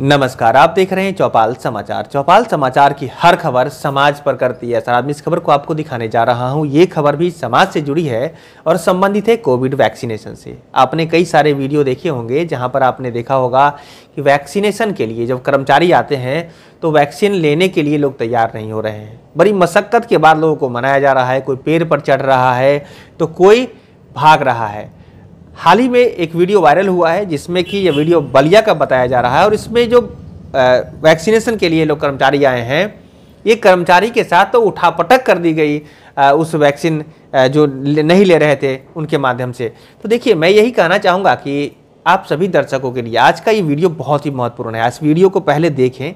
नमस्कार आप देख रहे हैं चौपाल समाचार चौपाल समाचार की हर खबर समाज पर करती है सर आदमी इस खबर को आपको दिखाने जा रहा हूं ये खबर भी समाज से जुड़ी है और संबंधित है कोविड वैक्सीनेशन से आपने कई सारे वीडियो देखे होंगे जहां पर आपने देखा होगा कि वैक्सीनेशन के लिए जब कर्मचारी आते हैं तो वैक्सीन लेने के लिए लोग तैयार नहीं हो रहे हैं बड़ी मशक्क़त के बाद लोगों को मनाया जा रहा है कोई पेड़ पर चढ़ रहा है तो कोई भाग रहा है हाल ही में एक वीडियो वायरल हुआ है जिसमें कि यह वीडियो बलिया का बताया जा रहा है और इसमें जो वैक्सीनेशन के लिए लोग कर्मचारी आए हैं ये कर्मचारी के साथ तो उठापटक कर दी गई आ, उस वैक्सीन जो नहीं ले रहे थे उनके माध्यम से तो देखिए मैं यही कहना चाहूँगा कि आप सभी दर्शकों के लिए आज का ये वीडियो बहुत ही महत्वपूर्ण है इस वीडियो को पहले देखें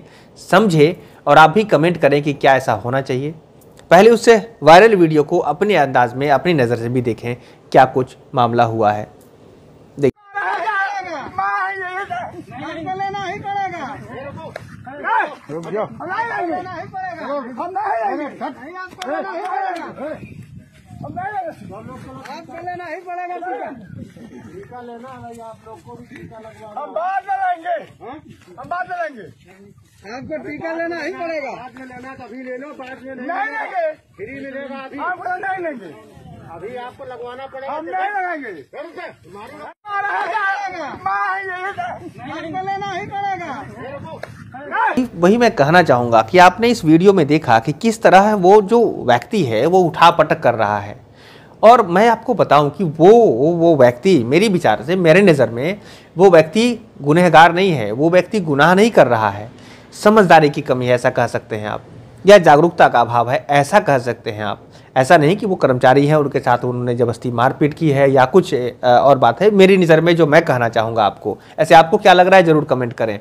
समझें और आप भी कमेंट करें कि क्या ऐसा होना चाहिए पहले उससे वायरल वीडियो को अपने अंदाज में अपनी नज़र से भी देखें क्या कुछ मामला हुआ है लेना पड़ेगा रुक लेना ही पड़ेगा हम आपको लेना आपको लेना ही पड़ेगा टीका लेना आप लोग को भी टीका हम बाद में लेंगे हाँ? हम बाद में लेंगे आपको टीका लेना ही पड़ेगा बाद में लेना ले लो बाद में नहीं लेंगे फ्री मिलेगा आपको नहीं लेंगे अभी आपको लगवाना पड़ेगा हम तो नहीं लगाएंगे तो वही मैं कहना चाहूंगा कि आपने इस वीडियो में देखा कि किस तरह वो जो व्यक्ति है वो उठा पटक कर रहा है और मैं आपको बताऊं कि वो वो व्यक्ति मेरी विचार से मेरे नज़र में वो व्यक्ति गुनहगार नहीं है वो व्यक्ति गुनाह नहीं कर रहा है समझदारी की कमी है ऐसा कह सकते हैं आप या जागरूकता का अभाव है ऐसा कह सकते हैं आप ऐसा नहीं कि वो कर्मचारी हैं उनके साथ उन्होंने जबरस्ती मारपीट की है या कुछ और बात है मेरी नज़र में जो मैं कहना चाहूँगा आपको ऐसे आपको क्या लग रहा है ज़रूर कमेंट करें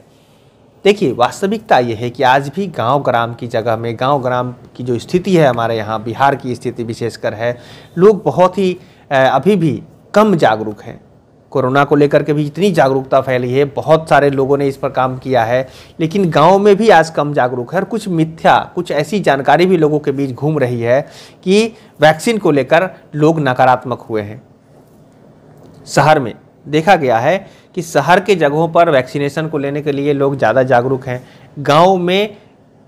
देखिए वास्तविकता ये है कि आज भी गांव ग्राम की जगह में गांव ग्राम की जो स्थिति है हमारे यहाँ बिहार की स्थिति विशेषकर है लोग बहुत ही अभी भी कम जागरूक हैं कोरोना को लेकर के भी इतनी जागरूकता फैली है बहुत सारे लोगों ने इस पर काम किया है लेकिन गांव में भी आज कम जागरूक है और कुछ मिथ्या कुछ ऐसी जानकारी भी लोगों के बीच घूम रही है कि वैक्सीन को लेकर लोग नकारात्मक हुए हैं शहर में देखा गया है कि शहर के जगहों पर वैक्सीनेशन को लेने के लिए लोग ज़्यादा जागरूक हैं गाँव में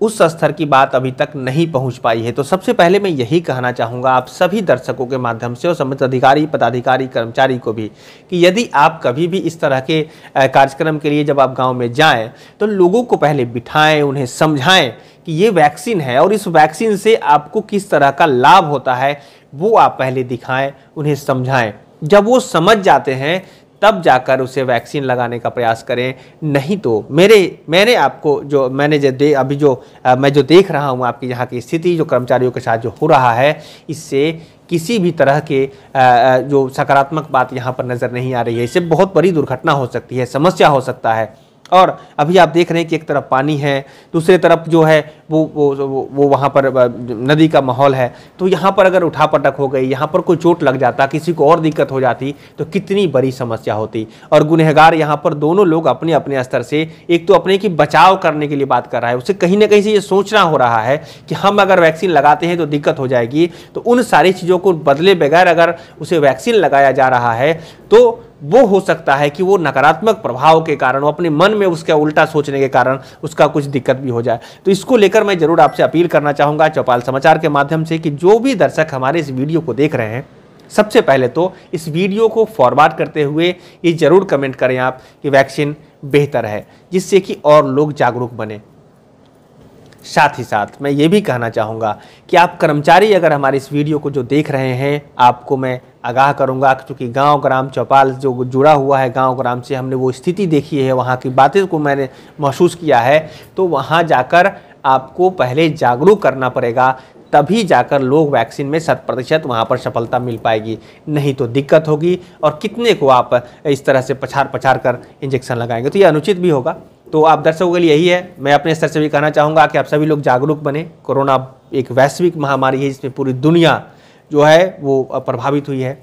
उस स्तर की बात अभी तक नहीं पहुंच पाई है तो सबसे पहले मैं यही कहना चाहूँगा आप सभी दर्शकों के माध्यम से और संबंधित अधिकारी पदाधिकारी कर्मचारी को भी कि यदि आप कभी भी इस तरह के कार्यक्रम के लिए जब आप गाँव में जाएँ तो लोगों को पहले बिठाएँ उन्हें समझाएँ कि ये वैक्सीन है और इस वैक्सीन से आपको किस तरह का लाभ होता है वो आप पहले दिखाएँ उन्हें समझाएँ जब वो समझ जाते हैं तब जाकर उसे वैक्सीन लगाने का प्रयास करें नहीं तो मेरे मैंने आपको जो मैंने जो दे अभी जो आ, मैं जो देख रहा हूँ आपकी यहाँ की स्थिति जो कर्मचारियों के साथ जो हो रहा है इससे किसी भी तरह के जो सकारात्मक बात यहाँ पर नज़र नहीं आ रही है इससे बहुत बड़ी दुर्घटना हो सकती है समस्या हो सकता है और अभी आप देख रहे हैं कि एक तरफ पानी है दूसरे तरफ जो है वो वो वो वहाँ पर नदी का माहौल है तो यहाँ पर अगर उठा पटक हो गई यहाँ पर कोई चोट लग जाता किसी को और दिक्कत हो जाती तो कितनी बड़ी समस्या होती और गुनहगार यहाँ पर दोनों लोग अपने अपने स्तर से एक तो अपने की बचाव करने के लिए बात कर रहा है उसे कहीं ना कहीं से ये सोचना हो रहा है कि हम अगर वैक्सीन लगाते हैं तो दिक्कत हो जाएगी तो उन सारी चीज़ों को बदले बगैर अगर उसे वैक्सीन लगाया जा रहा है तो वो हो सकता है कि वो नकारात्मक प्रभाव के कारण वो अपने मन में उसका उल्टा सोचने के कारण उसका कुछ दिक्कत भी हो जाए तो इसको लेकर मैं जरूर आपसे अपील करना चाहूँगा चौपाल समाचार के माध्यम से कि जो भी दर्शक हमारे इस वीडियो को देख रहे हैं सबसे पहले तो इस वीडियो को फॉरवर्ड करते हुए ये ज़रूर कमेंट करें आप कि वैक्सीन बेहतर है जिससे कि और लोग जागरूक बने साथ ही साथ मैं ये भी कहना चाहूँगा कि आप कर्मचारी अगर हमारे इस वीडियो को जो देख रहे हैं आपको मैं आगाह करूंगा क्योंकि गांव ग्राम चौपाल जो जुड़ा हुआ है गांव ग्राम से हमने वो स्थिति देखी है वहाँ की बातें को मैंने महसूस किया है तो वहाँ जाकर आपको पहले जागरूक करना पड़ेगा तभी जाकर लोग वैक्सीन में शत प्रतिशत वहाँ पर सफलता मिल पाएगी नहीं तो दिक्कत होगी और कितने को आप इस तरह से पछार पछार कर इंजेक्शन लगाएंगे तो ये अनुचित भी होगा तो आप दर्शकों के लिए यही है मैं अपने स्तर से भी कहना चाहूँगा कि आप सभी लोग जागरूक बने कोरोना एक वैश्विक महामारी है जिसमें पूरी दुनिया जो है वो प्रभावित हुई है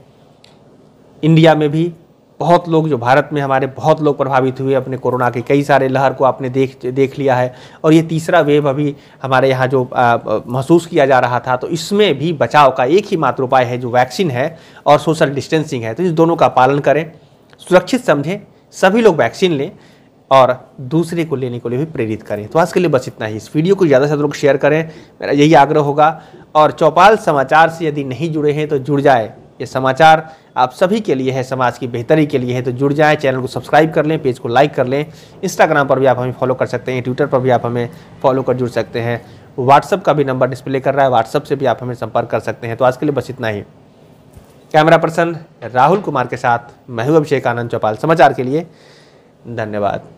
इंडिया में भी बहुत लोग जो भारत में हमारे बहुत लोग प्रभावित हुए अपने कोरोना के कई सारे लहर को आपने देख देख लिया है और ये तीसरा वेव अभी हमारे यहाँ जो महसूस किया जा रहा था तो इसमें भी बचाव का एक ही मात्र उपाय है जो वैक्सीन है और सोशल डिस्टेंसिंग है तो इस दोनों का पालन करें सुरक्षित समझें सभी लोग वैक्सीन लें और दूसरे को लेने के लिए भी प्रेरित करें तो आज के लिए बस इतना ही इस वीडियो को ज़्यादा से ज़्यादा लोग शेयर करें मेरा यही आग्रह होगा और चौपाल समाचार से यदि नहीं जुड़े हैं तो जुड़ जाए ये समाचार आप सभी के लिए है समाज की बेहतरी के लिए है तो जुड़ जाए चैनल को सब्सक्राइब कर लें पेज को लाइक कर लें इंस्टाग्राम पर भी आप हमें फॉलो कर सकते हैं ट्विटर पर भी आप हमें फॉलो कर जुड़ सकते हैं व्हाट्सअप का भी नंबर डिस्प्ले कर रहा है व्हाट्सअप से भी आप हमें संपर्क कर सकते हैं तो आज के लिए बस इतना ही कैमरा पर्सन राहुल कुमार के साथ मैं हूं अभिषेक आनंद चौपाल समाचार के लिए धन्यवाद